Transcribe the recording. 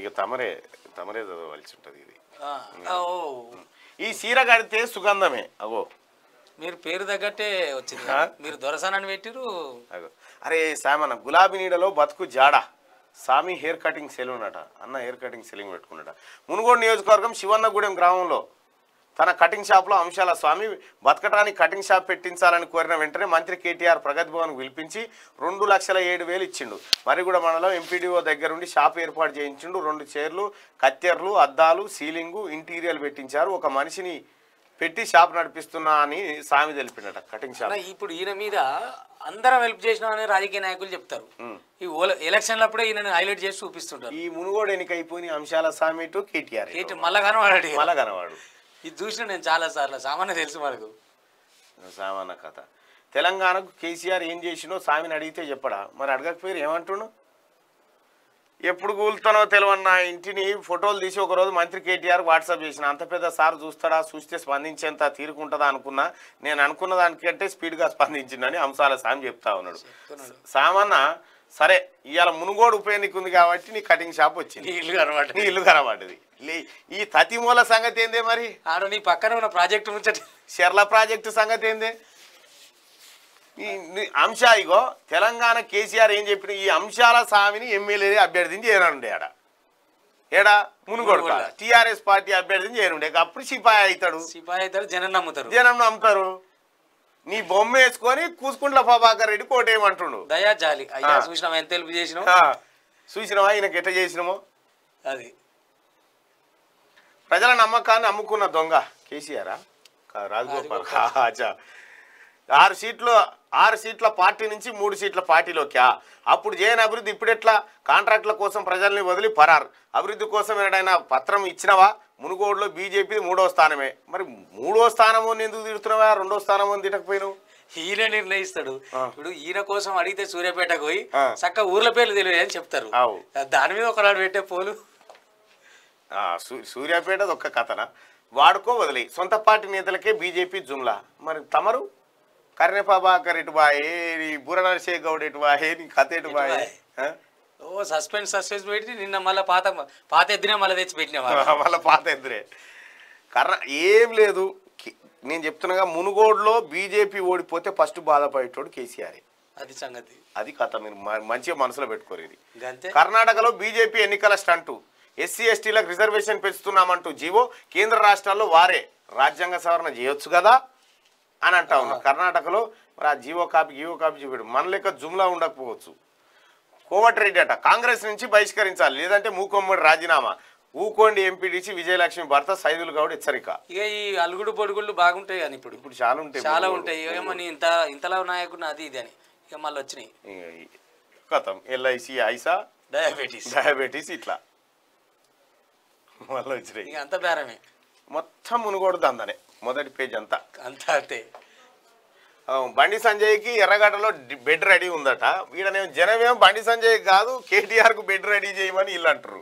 ఇక తమరే తమరే చదవలసి ఉంటుంది ఇది ఈ చీర కడితే సుగంధమే అగో మీరు పేరు తగ్గట్టే వచ్చింది మీరు దొరసానని పెట్టిరు అగో అరే సామన్న గులాబీ నీడలో బతుకు జాడ సామి హెయిర్ కటింగ్ సెలూన్ అట అన్న హెయిర్ కటింగ్ సెలూన్ పెట్టుకున్నట మునుగోడు నియోజకవర్గం శివన్నగూడెం గ్రామంలో తన కటింగ్ షాప్లో అంశాల స్వామి బతకటానికి కటింగ్ షాప్ పెట్టించాలని కోరిన వెంటనే మంత్రి కేటీఆర్ ప్రగతి భవన్ పిలిపించి రెండు లక్షల ఏడు వేలు ఇచ్చిండు మరిగూడ మండలం ఎంపీడీఓ దగ్గరుండి షాప్ ఏర్పాటు చేయించిండు రెండు చైర్లు కత్తెర్లు అద్దాలు సీలింగు ఇంటీరియర్ పెట్టించారు ఒక మనిషిని పెట్టి షాప్ నడిపిస్తున్నా అని స్వామి తెలిపిండట కటింగ్ షాప్ ఇప్పుడు ఈయన మీద అందరం హెల్ప్ చేసినామని రాజకీయ నాయకులు చెప్తారు ఈ ఎలక్షన్లప్పుడే ఈయన హైలైట్ చేసి చూపిస్తుంటారు ఈ మునుగోడు ఎన్నికైపోయిన అంశాల టు కేటీఆర్ మళ్ళా కనవాడు మళ్ళా కనవాడు ఇది చూసిన నేను చాలా సార్లు సామాన్య తెలుసు మనకు సామాన్య కథ తెలంగాణకు కేసీఆర్ ఏం చేసినో స్వామిని అడిగితే చెప్పడా మరి అడగకపోయి ఏమంటున్నావు ఎప్పుడు కూలుతానో తెలియన్న ఇంటిని ఫోటోలు తీసి ఒకరోజు మంత్రి కేటీఆర్ వాట్సాప్ చేసిన అంత పెద్ద సార్ చూస్తాడా చూస్తే స్పందించేంత తీరుకుంటుందా అనుకున్నా నేను అనుకున్న దానికంటే స్పీడ్గా స్పందించిందని అంశాల సామి చెప్తా ఉన్నాడు సామన్న సరే ఇవాళ మునుగోడు ఉప ఉంది కాబట్టి నీ కటింగ్ షాప్ వచ్చింది ఇల్లు కనబడ్డది నీ ఇల్లు కనబడ్డది ఈ తతిమూల సంగతి ఏందే మరి ఆడ నీ పక్కన ఉన్న ప్రాజెక్టు ముచ్చట షెర్ల ప్రాజెక్టు సంగతి ఏందే ఈ అంశ ఇగో తెలంగాణ కేసీఆర్ ఏం చెప్పిన ఈ అంశాల స్వామిని ఎమ్మెల్యే అభ్యర్థిని చేరనుండే ఆడ ఏడా మునుగోడు టీఆర్ఎస్ పార్టీ అభ్యర్థిని చేరుండే అప్పుడు సిపాయి అవుతాడు సిపాయి అవుతాడు జనం నమ్ముతారు జనం నమ్ముతారు నీ బొమ్మ వేసుకొని కూసుకుంట్ల ప్రభాకర్ రెడ్డి కోటేయమంటుండు దయా జాలి అయ్యా చూసినావా ఎంత తెలుపు చేసినావు చూసినావా ఆయనకి ఎట్లా చేసినామో అది ప్రజల నమ్మకాన్ని అమ్ముకున్న దొంగ కేసీఆర్ రాజగోపాల్ అచ్చా ఆరు సీట్లు ఆరు సీట్ల పార్టీ నుంచి మూడు సీట్ల పార్టీలోకి అప్పుడు చేయని అభివృద్ధి ఇప్పుడెట్లా కాంట్రాక్ట్ల కోసం ప్రజల్ని వదిలి పరారు అభివృద్ధి కోసం ఏడైనా పత్రం ఇచ్చినవా మునుగోడులో బీజేపీ మూడో స్థానమే మరి మూడో స్థానము ఎందుకు తిడుతున్నావా రెండో స్థానము అని తిట్టకపోయినావు ఈయన నిర్ణయిస్తాడు ఇప్పుడు ఈయన కోసం అడిగితే సూర్యాపేటకు పోయి చక్క ఊర్ల పేర్లు తెలియదు అని చెప్తారు దాని మీద ఒకనాడు పెట్టే పోలు సూర్యాపేట ఒక్క కథన వాడుకో వదిలి సొంత పార్టీ నేతలకే బీజేపీ జుమ్లా మరి తమరు కరణపాబాకర్ ఇటు బాయే నీ బుర్ర గౌడ్ ఇటు బాయే నీ కథ ఇటు బాయే ఓ సస్పెన్స్ సస్పెన్స్ పెట్టి నిన్న మళ్ళీ పాత పాత ఎద్దునే మళ్ళీ తెచ్చి పెట్టినా మళ్ళీ పాత ఎద్దురే కర్ర ఏం లేదు నేను చెప్తున్నాగా మునుగోడులో బీజేపీ ఓడిపోతే ఫస్ట్ బాధపడేటోడు కేసీఆర్ అది సంగతి అది కథ మీరు మంచిగా మనసులో పెట్టుకోరు ఇది కర్ణాటకలో బీజేపీ ఎన్నికల స్టంట్ ఎస్సీ ఎస్టీలకు రిజర్వేషన్ పెంచుతున్నామంటూ జీవో కేంద్ర రాష్ట్రాల్లో వారే రాజ్యాంగ సవరణ చేయొచ్చు కదా అని అంటా ఉన్నా కర్ణాటకలో మరి ఆ జీవో కాపీ జీవో కాపీ చూపెడు మన లెక్క జుమ్లా ఉండకపోవచ్చు కోమటిరెడ్డి అట కాంగ్రెస్ నుంచి బహిష్కరించాలి లేదంటే మూకొమ్మడి రాజీనామా ఊకోండి ఎంపీడీసీ విజయలక్ష్మి భర్త సైదులు గౌడ్ హెచ్చరిక ఇక ఈ అలుగుడు పొడుగుళ్ళు బాగుంటాయి అని ఇప్పుడు ఇప్పుడు చాలా ఉంటాయి చాలా ఉంటాయి ఏమో ఇంత ఇంతలా నాయకుడు అది ఇది అని ఇక మళ్ళీ వచ్చినాయి కథం ఎల్ఐసి ఐసా డయాబెటీస్ డయాబెటీస్ ఇట్లా మళ్ళీ వచ్చినాయి ఇక అంత బేరమే మొత్తం మునుగోడు దందనే మొదటి పేజ్ అంతా అంతా అంతే బండి సంజయ్కి ఎర్రగడ్డలో బెడ్ రెడీ ఉందట వీడనే జనమేమో బండి సంజయ్ కాదు కేటీఆర్కు బెడ్ రెడీ చేయమని వీళ్ళు అంటారు